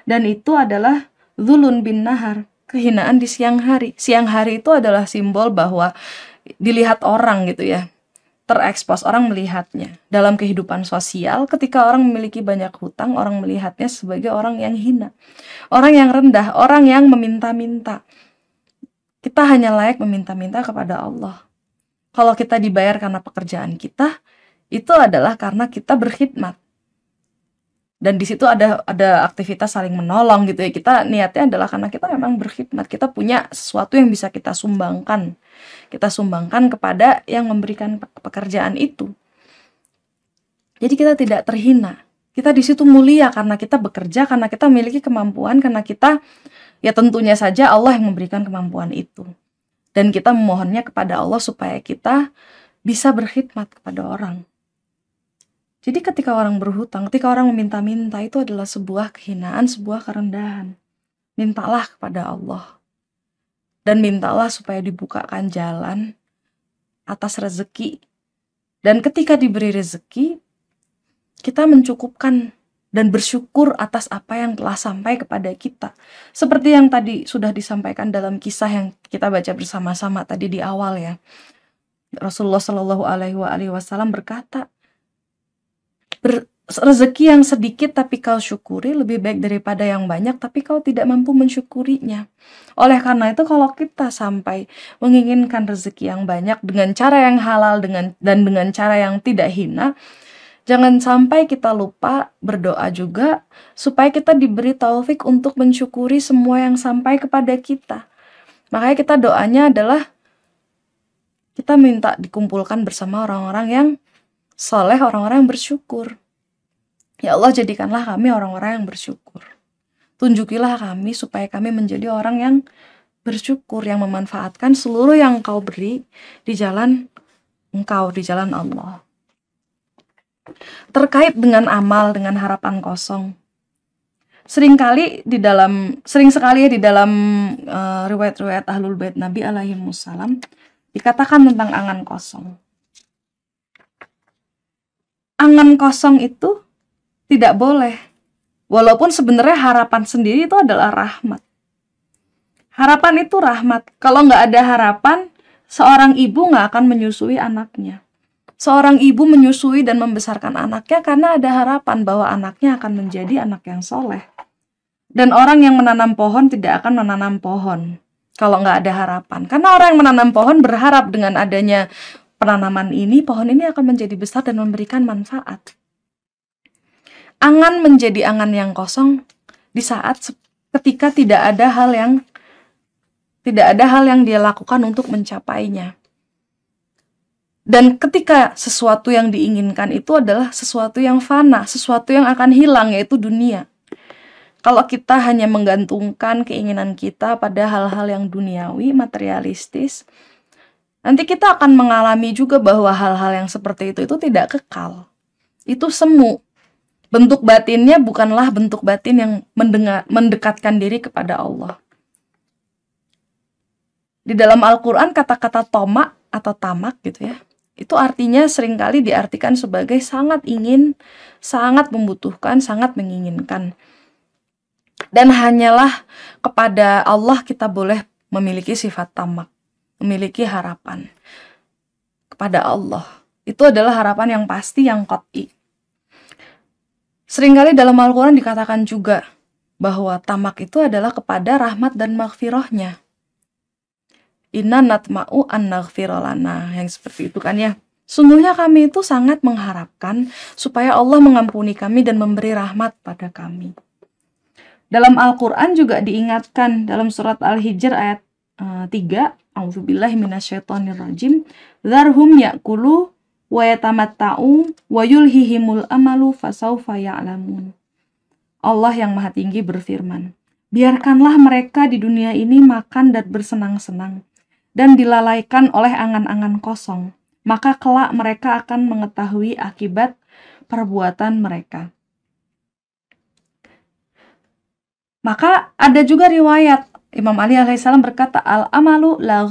Dan itu adalah zulun bin nahar, kehinaan di siang hari. Siang hari itu adalah simbol bahwa dilihat orang gitu ya terekspos orang melihatnya dalam kehidupan sosial ketika orang memiliki banyak hutang orang melihatnya sebagai orang yang hina orang yang rendah orang yang meminta-minta kita hanya layak meminta-minta kepada Allah kalau kita dibayar karena pekerjaan kita itu adalah karena kita berkhidmat dan di situ ada ada aktivitas saling menolong gitu ya kita niatnya adalah karena kita memang berkhidmat kita punya sesuatu yang bisa kita sumbangkan kita sumbangkan kepada yang memberikan pekerjaan itu jadi kita tidak terhina kita di situ mulia karena kita bekerja karena kita memiliki kemampuan karena kita ya tentunya saja Allah yang memberikan kemampuan itu dan kita memohonnya kepada Allah supaya kita bisa berkhidmat kepada orang jadi ketika orang berhutang, ketika orang meminta-minta itu adalah sebuah kehinaan, sebuah kerendahan. Mintalah kepada Allah. Dan mintalah supaya dibukakan jalan atas rezeki. Dan ketika diberi rezeki, kita mencukupkan dan bersyukur atas apa yang telah sampai kepada kita. Seperti yang tadi sudah disampaikan dalam kisah yang kita baca bersama-sama tadi di awal ya. Rasulullah Shallallahu alaihi wasallam berkata, ber, rezeki yang sedikit tapi kau syukuri lebih baik daripada yang banyak tapi kau tidak mampu mensyukurinya. Oleh karena itu kalau kita sampai menginginkan rezeki yang banyak dengan cara yang halal dengan dan dengan cara yang tidak hina, jangan sampai kita lupa berdoa juga supaya kita diberi taufik untuk mensyukuri semua yang sampai kepada kita. Makanya kita doanya adalah kita minta dikumpulkan bersama orang-orang yang soleh orang-orang yang bersyukur. Ya Allah jadikanlah kami orang-orang yang bersyukur. Tunjukilah kami supaya kami menjadi orang yang bersyukur yang memanfaatkan seluruh yang engkau beri di jalan engkau di jalan Allah. Terkait dengan amal dengan harapan kosong. Sering kali di dalam sering sekali di dalam uh, riwayat-riwayat Ahlul Bait Nabi alaihi wasallam dikatakan tentang angan kosong angan kosong itu tidak boleh. Walaupun sebenarnya harapan sendiri itu adalah rahmat. Harapan itu rahmat. Kalau nggak ada harapan, seorang ibu nggak akan menyusui anaknya. Seorang ibu menyusui dan membesarkan anaknya karena ada harapan bahwa anaknya akan menjadi anak yang soleh. Dan orang yang menanam pohon tidak akan menanam pohon kalau nggak ada harapan. Karena orang yang menanam pohon berharap dengan adanya penanaman ini, pohon ini akan menjadi besar dan memberikan manfaat. Angan menjadi angan yang kosong di saat ketika tidak ada hal yang tidak ada hal yang dia lakukan untuk mencapainya. Dan ketika sesuatu yang diinginkan itu adalah sesuatu yang fana, sesuatu yang akan hilang yaitu dunia. Kalau kita hanya menggantungkan keinginan kita pada hal-hal yang duniawi, materialistis, nanti kita akan mengalami juga bahwa hal-hal yang seperti itu itu tidak kekal. Itu semu. Bentuk batinnya bukanlah bentuk batin yang mendengar, mendekatkan diri kepada Allah. Di dalam Al-Quran kata-kata tomak atau tamak gitu ya, itu artinya seringkali diartikan sebagai sangat ingin, sangat membutuhkan, sangat menginginkan. Dan hanyalah kepada Allah kita boleh memiliki sifat tamak memiliki harapan kepada Allah. Itu adalah harapan yang pasti, yang koti. Seringkali dalam Al-Quran dikatakan juga bahwa tamak itu adalah kepada rahmat dan maghfirahnya. Inna natma'u an lana. Yang seperti itu kan ya. Sungguhnya kami itu sangat mengharapkan supaya Allah mengampuni kami dan memberi rahmat pada kami. Dalam Al-Quran juga diingatkan dalam surat Al-Hijr ayat uh, eh, 3, A'udzubillahi rajim. Zarhum yakulu wa yatamatta'u wa yulhihimul amalu fasaufa ya'lamun. Allah yang Maha Tinggi berfirman, "Biarkanlah mereka di dunia ini makan dan bersenang-senang dan dilalaikan oleh angan-angan kosong, maka kelak mereka akan mengetahui akibat perbuatan mereka." Maka ada juga riwayat Imam Ali alaihissalam berkata, Al-amalu la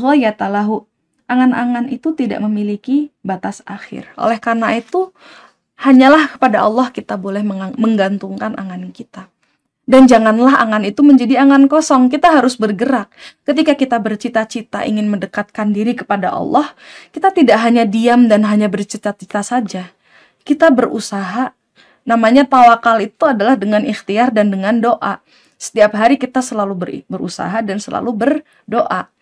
lahu. Angan-angan itu tidak memiliki batas akhir. Oleh karena itu, hanyalah kepada Allah kita boleh menggantungkan angan kita. Dan janganlah angan itu menjadi angan kosong. Kita harus bergerak. Ketika kita bercita-cita ingin mendekatkan diri kepada Allah, kita tidak hanya diam dan hanya bercita-cita saja. Kita berusaha. Namanya tawakal itu adalah dengan ikhtiar dan dengan doa. Setiap hari kita selalu ber, berusaha dan selalu berdoa.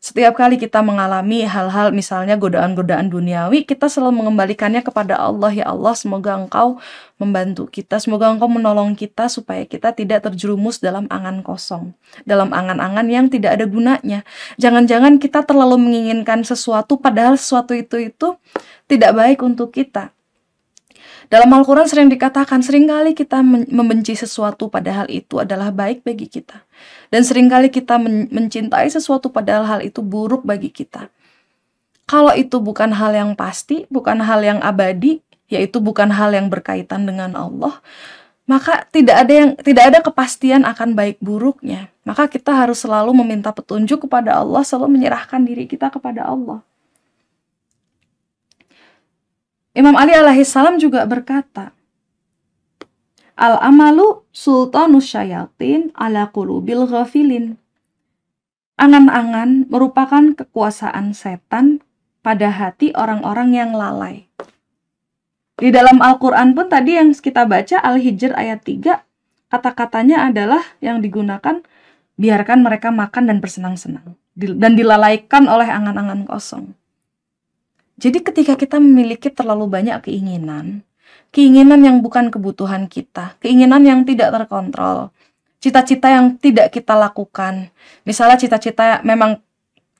Setiap kali kita mengalami hal-hal misalnya godaan-godaan duniawi, kita selalu mengembalikannya kepada Allah. Ya Allah, semoga Engkau membantu kita, semoga Engkau menolong kita supaya kita tidak terjerumus dalam angan kosong, dalam angan-angan yang tidak ada gunanya. Jangan-jangan kita terlalu menginginkan sesuatu padahal sesuatu itu itu tidak baik untuk kita. Dalam Al-Quran sering dikatakan, seringkali kita membenci sesuatu padahal itu adalah baik bagi kita. Dan seringkali kita men mencintai sesuatu padahal hal itu buruk bagi kita. Kalau itu bukan hal yang pasti, bukan hal yang abadi, yaitu bukan hal yang berkaitan dengan Allah, maka tidak ada yang tidak ada kepastian akan baik buruknya. Maka kita harus selalu meminta petunjuk kepada Allah, selalu menyerahkan diri kita kepada Allah. Imam Ali Salam juga berkata, Al-amalu sultanus syayatin ala qulubil ghafilin. Angan-angan merupakan kekuasaan setan pada hati orang-orang yang lalai. Di dalam Al-Quran pun tadi yang kita baca Al-Hijr ayat 3, kata-katanya adalah yang digunakan biarkan mereka makan dan bersenang-senang dan dilalaikan oleh angan-angan kosong. Jadi ketika kita memiliki terlalu banyak keinginan, keinginan yang bukan kebutuhan kita, keinginan yang tidak terkontrol, cita-cita yang tidak kita lakukan. Misalnya cita-cita memang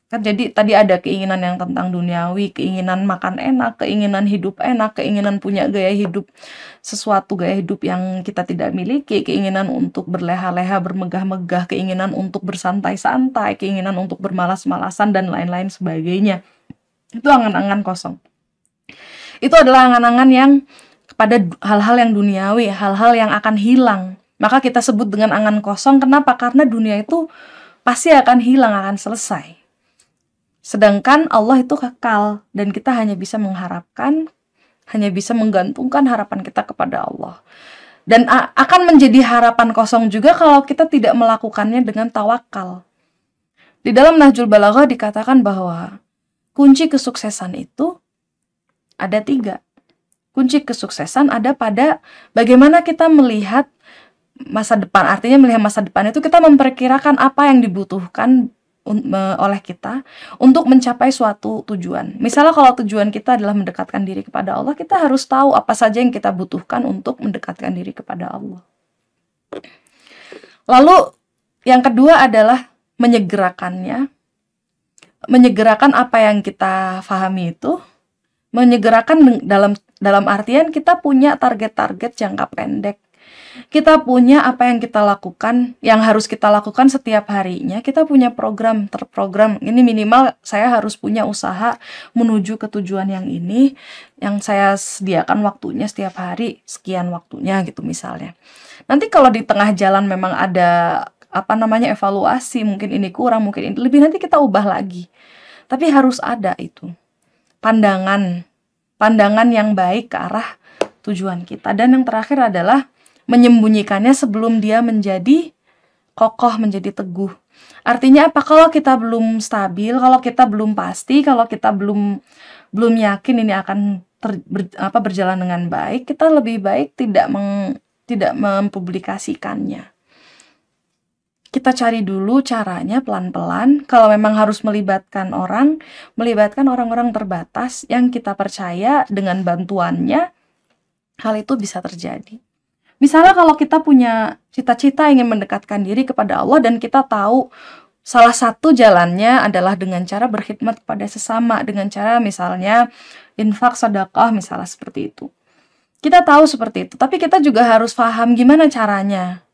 kan jadi tadi ada keinginan yang tentang duniawi, keinginan makan enak, keinginan hidup enak, keinginan punya gaya hidup sesuatu gaya hidup yang kita tidak miliki, keinginan untuk berleha-leha, bermegah-megah, keinginan untuk bersantai-santai, keinginan untuk bermalas-malasan dan lain-lain sebagainya. Itu angan-angan kosong. Itu adalah angan-angan yang kepada hal-hal yang duniawi, hal-hal yang akan hilang. Maka kita sebut dengan angan kosong. Kenapa? Karena dunia itu pasti akan hilang, akan selesai. Sedangkan Allah itu kekal dan kita hanya bisa mengharapkan, hanya bisa menggantungkan harapan kita kepada Allah. Dan akan menjadi harapan kosong juga kalau kita tidak melakukannya dengan tawakal. Di dalam Nahjul Balaghah dikatakan bahwa kunci kesuksesan itu ada tiga. Kunci kesuksesan ada pada bagaimana kita melihat masa depan. Artinya melihat masa depan itu kita memperkirakan apa yang dibutuhkan oleh kita untuk mencapai suatu tujuan. Misalnya kalau tujuan kita adalah mendekatkan diri kepada Allah, kita harus tahu apa saja yang kita butuhkan untuk mendekatkan diri kepada Allah. Lalu yang kedua adalah menyegerakannya menyegerakan apa yang kita pahami itu menyegerakan dalam dalam artian kita punya target-target jangka pendek. Kita punya apa yang kita lakukan, yang harus kita lakukan setiap harinya. Kita punya program terprogram. Ini minimal saya harus punya usaha menuju ke tujuan yang ini, yang saya sediakan waktunya setiap hari, sekian waktunya gitu misalnya. Nanti kalau di tengah jalan memang ada apa namanya evaluasi, mungkin ini kurang, mungkin ini lebih nanti kita ubah lagi tapi harus ada itu pandangan, pandangan yang baik ke arah tujuan kita. Dan yang terakhir adalah menyembunyikannya sebelum dia menjadi kokoh, menjadi teguh. Artinya apa? Kalau kita belum stabil, kalau kita belum pasti, kalau kita belum belum yakin ini akan ter, ber, apa berjalan dengan baik, kita lebih baik tidak meng, tidak mempublikasikannya kita cari dulu caranya pelan-pelan. Kalau memang harus melibatkan orang, melibatkan orang-orang terbatas yang kita percaya dengan bantuannya, hal itu bisa terjadi. Misalnya kalau kita punya cita-cita ingin mendekatkan diri kepada Allah dan kita tahu salah satu jalannya adalah dengan cara berkhidmat kepada sesama, dengan cara misalnya infak, sedekah, misalnya seperti itu. Kita tahu seperti itu, tapi kita juga harus paham gimana caranya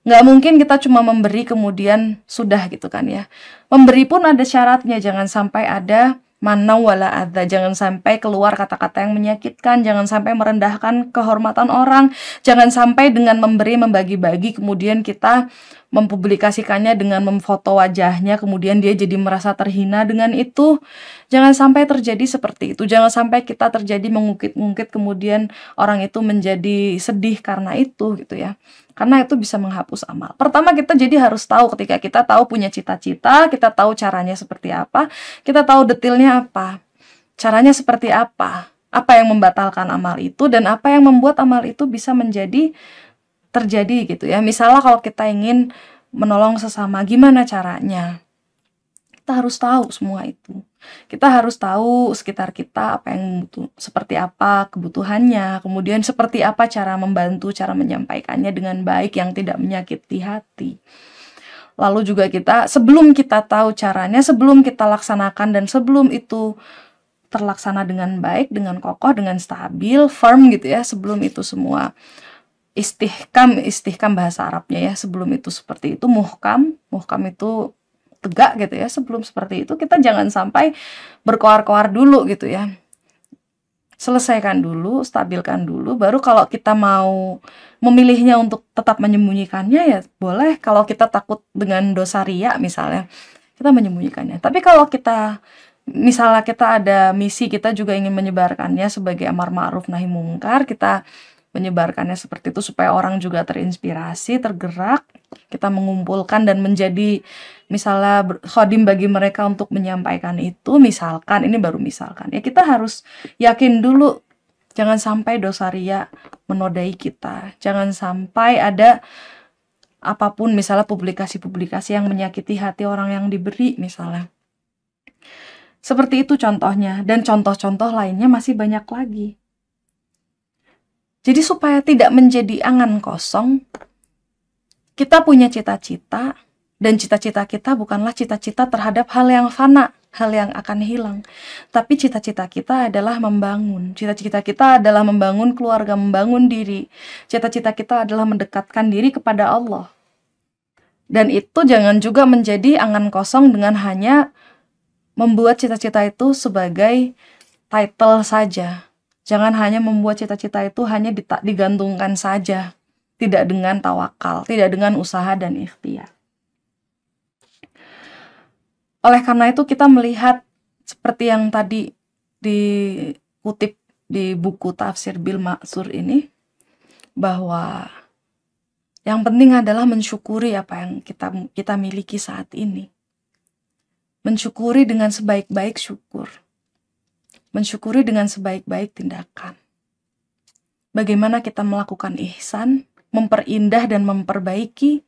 Nggak mungkin kita cuma memberi kemudian sudah gitu kan ya. Memberi pun ada syaratnya, jangan sampai ada mana wala ada jangan sampai keluar kata-kata yang menyakitkan jangan sampai merendahkan kehormatan orang jangan sampai dengan memberi membagi-bagi kemudian kita mempublikasikannya dengan memfoto wajahnya kemudian dia jadi merasa terhina dengan itu Jangan sampai terjadi seperti itu. Jangan sampai kita terjadi mengungkit-ungkit kemudian orang itu menjadi sedih karena itu gitu ya. Karena itu bisa menghapus amal. Pertama kita jadi harus tahu ketika kita tahu punya cita-cita, kita tahu caranya seperti apa, kita tahu detailnya apa. Caranya seperti apa? Apa yang membatalkan amal itu dan apa yang membuat amal itu bisa menjadi terjadi gitu ya. Misalnya kalau kita ingin menolong sesama, gimana caranya? kita harus tahu semua itu. Kita harus tahu sekitar kita apa yang butuh, seperti apa kebutuhannya, kemudian seperti apa cara membantu, cara menyampaikannya dengan baik yang tidak menyakiti hati. Lalu juga kita sebelum kita tahu caranya, sebelum kita laksanakan dan sebelum itu terlaksana dengan baik, dengan kokoh, dengan stabil, firm gitu ya, sebelum itu semua istihkam, istihkam bahasa Arabnya ya, sebelum itu seperti itu muhkam, muhkam itu tegak gitu ya sebelum seperti itu kita jangan sampai berkoar-koar dulu gitu ya selesaikan dulu stabilkan dulu baru kalau kita mau memilihnya untuk tetap menyembunyikannya ya boleh kalau kita takut dengan dosa ria misalnya kita menyembunyikannya tapi kalau kita misalnya kita ada misi kita juga ingin menyebarkannya sebagai amar ma'ruf nahi mungkar kita menyebarkannya seperti itu supaya orang juga terinspirasi tergerak kita mengumpulkan dan menjadi misalnya khodim bagi mereka untuk menyampaikan itu misalkan ini baru misalkan ya kita harus yakin dulu jangan sampai dosa ria menodai kita jangan sampai ada apapun misalnya publikasi-publikasi yang menyakiti hati orang yang diberi misalnya seperti itu contohnya dan contoh-contoh lainnya masih banyak lagi jadi supaya tidak menjadi angan kosong kita punya cita-cita dan cita-cita kita bukanlah cita-cita terhadap hal yang fana, hal yang akan hilang. Tapi cita-cita kita adalah membangun. Cita-cita kita adalah membangun keluarga, membangun diri. Cita-cita kita adalah mendekatkan diri kepada Allah. Dan itu jangan juga menjadi angan kosong dengan hanya membuat cita-cita itu sebagai title saja. Jangan hanya membuat cita-cita itu hanya digantungkan saja tidak dengan tawakal, tidak dengan usaha dan ikhtiar. Oleh karena itu kita melihat seperti yang tadi dikutip di buku tafsir Bil Maksur ini bahwa yang penting adalah mensyukuri apa yang kita kita miliki saat ini. Mensyukuri dengan sebaik-baik syukur. Mensyukuri dengan sebaik-baik tindakan. Bagaimana kita melakukan ihsan memperindah dan memperbaiki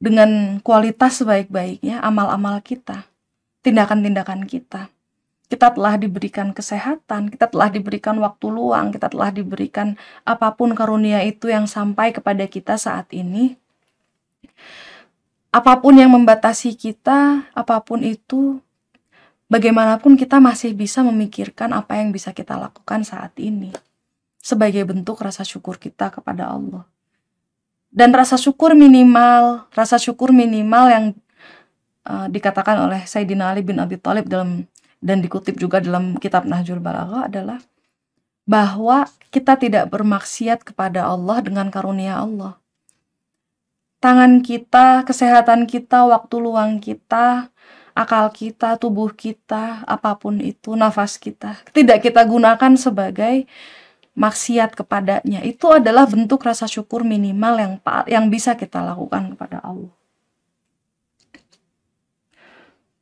dengan kualitas sebaik-baiknya amal-amal kita, tindakan-tindakan kita. Kita telah diberikan kesehatan, kita telah diberikan waktu luang, kita telah diberikan apapun karunia itu yang sampai kepada kita saat ini. Apapun yang membatasi kita, apapun itu, bagaimanapun kita masih bisa memikirkan apa yang bisa kita lakukan saat ini sebagai bentuk rasa syukur kita kepada Allah dan rasa syukur minimal, rasa syukur minimal yang uh, dikatakan oleh Sayyidina Ali bin Abi Thalib dalam dan dikutip juga dalam kitab Nahjul Balaghah adalah bahwa kita tidak bermaksiat kepada Allah dengan karunia Allah. Tangan kita, kesehatan kita, waktu luang kita, akal kita, tubuh kita, apapun itu, nafas kita, tidak kita gunakan sebagai maksiat kepadanya itu adalah bentuk rasa syukur minimal yang yang bisa kita lakukan kepada Allah.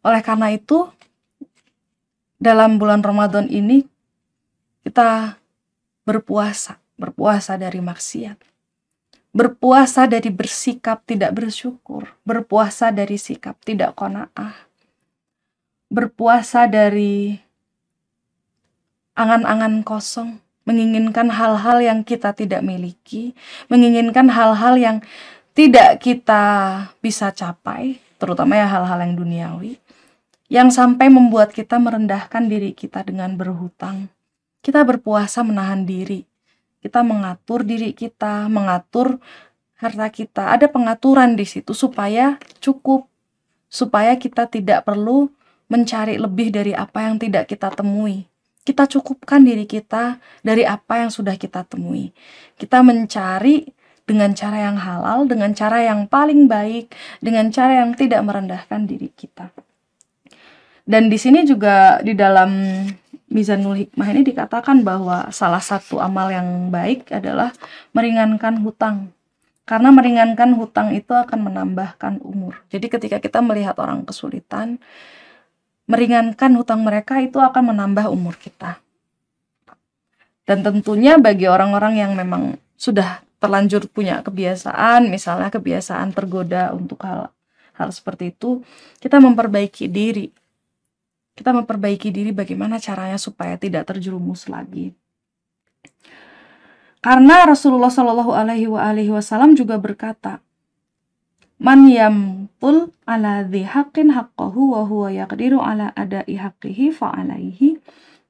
Oleh karena itu dalam bulan Ramadan ini kita berpuasa, berpuasa dari maksiat. Berpuasa dari bersikap tidak bersyukur, berpuasa dari sikap tidak kona'ah. Berpuasa dari angan-angan kosong, menginginkan hal-hal yang kita tidak miliki, menginginkan hal-hal yang tidak kita bisa capai, terutama ya hal-hal yang duniawi, yang sampai membuat kita merendahkan diri kita dengan berhutang. Kita berpuasa menahan diri, kita mengatur diri kita, mengatur harta kita. Ada pengaturan di situ supaya cukup, supaya kita tidak perlu mencari lebih dari apa yang tidak kita temui kita cukupkan diri kita dari apa yang sudah kita temui. Kita mencari dengan cara yang halal, dengan cara yang paling baik, dengan cara yang tidak merendahkan diri kita. Dan di sini juga di dalam Mizanul Hikmah ini dikatakan bahwa salah satu amal yang baik adalah meringankan hutang. Karena meringankan hutang itu akan menambahkan umur. Jadi ketika kita melihat orang kesulitan, meringankan hutang mereka itu akan menambah umur kita. Dan tentunya bagi orang-orang yang memang sudah terlanjur punya kebiasaan, misalnya kebiasaan tergoda untuk hal hal seperti itu, kita memperbaiki diri. Kita memperbaiki diri bagaimana caranya supaya tidak terjerumus lagi. Karena Rasulullah Shallallahu Alaihi Wasallam juga berkata, Man yamtul ala dhi haqqin haqqahu wa huwa yaqdiru ala adai haqqihi fa'alaihi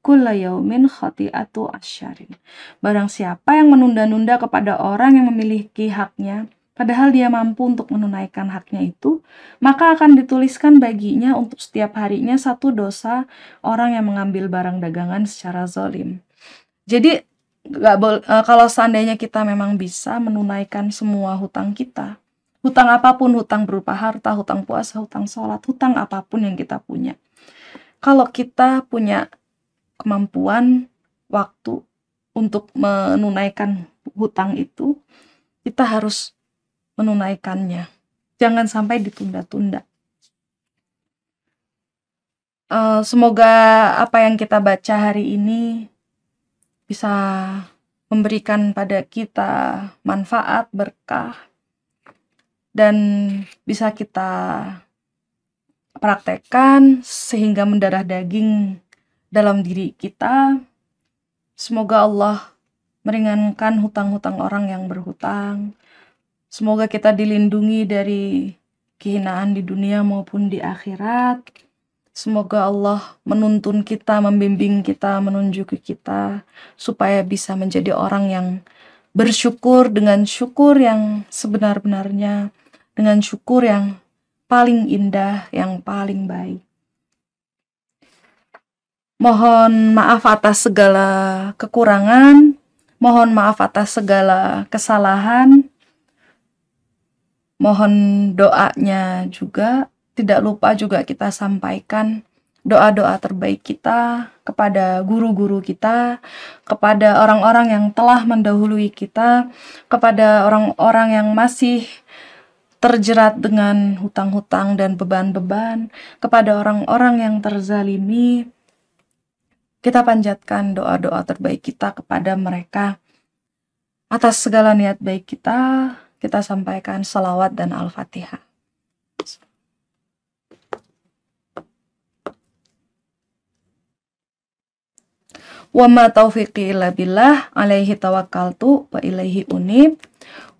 kulla yaumin khati'atu asyarin. Barang siapa yang menunda-nunda kepada orang yang memiliki haknya, padahal dia mampu untuk menunaikan haknya itu, maka akan dituliskan baginya untuk setiap harinya satu dosa orang yang mengambil barang dagangan secara zolim. Jadi nggak eh, kalau seandainya kita memang bisa menunaikan semua hutang kita, hutang apapun, hutang berupa harta, hutang puasa, hutang sholat, hutang apapun yang kita punya. Kalau kita punya kemampuan waktu untuk menunaikan hutang itu, kita harus menunaikannya. Jangan sampai ditunda-tunda. Uh, semoga apa yang kita baca hari ini bisa memberikan pada kita manfaat, berkah, dan bisa kita praktekkan sehingga mendarah daging dalam diri kita. Semoga Allah meringankan hutang-hutang orang yang berhutang. Semoga kita dilindungi dari kehinaan di dunia maupun di akhirat. Semoga Allah menuntun kita, membimbing kita, menunjuki kita supaya bisa menjadi orang yang bersyukur dengan syukur yang sebenar-benarnya dengan syukur yang paling indah, yang paling baik. Mohon maaf atas segala kekurangan, mohon maaf atas segala kesalahan. Mohon doanya juga, tidak lupa juga kita sampaikan doa-doa terbaik kita kepada guru-guru kita, kepada orang-orang yang telah mendahului kita, kepada orang-orang yang masih terjerat dengan hutang-hutang dan beban-beban kepada orang-orang yang terzalimi. Kita panjatkan doa-doa terbaik kita kepada mereka. Atas segala niat baik kita, kita sampaikan salawat dan al-fatihah. Wa ma taufiqi illa billah, alaihi tawakkaltu wa ilaihi unib.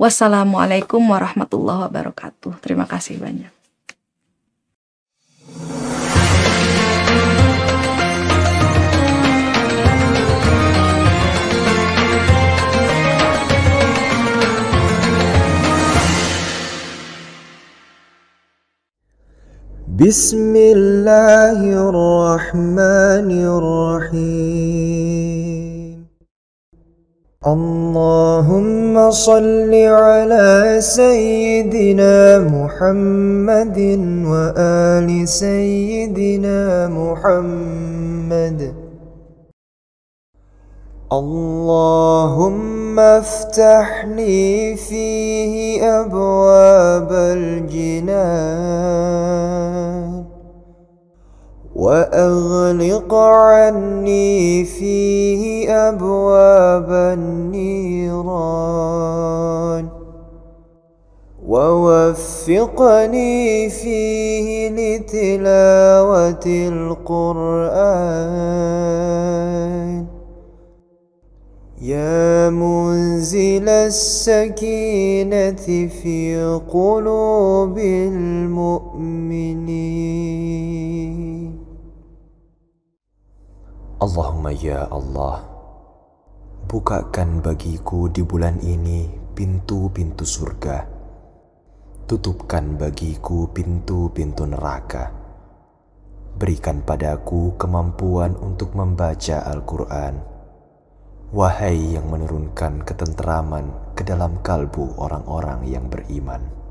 Wassalamualaikum warahmatullahi wabarakatuh. Terima kasih banyak. Bismillahirrahmanirrahim. اللهم صل على سيدنا محمد وآل سيدنا محمد اللهم افتح لي فيه أبواب الجنان وأغلق عني فيه أبواب النيران ووفقني فيه لتلاوة القرآن يا منزل السكينة في قلوب المؤمنين Allahumma ya Allah, bukakan bagiku di bulan ini pintu-pintu surga. Tutupkan bagiku pintu-pintu neraka. Berikan padaku kemampuan untuk membaca Al-Quran. Wahai yang menurunkan ketenteraman ke dalam kalbu orang-orang yang beriman.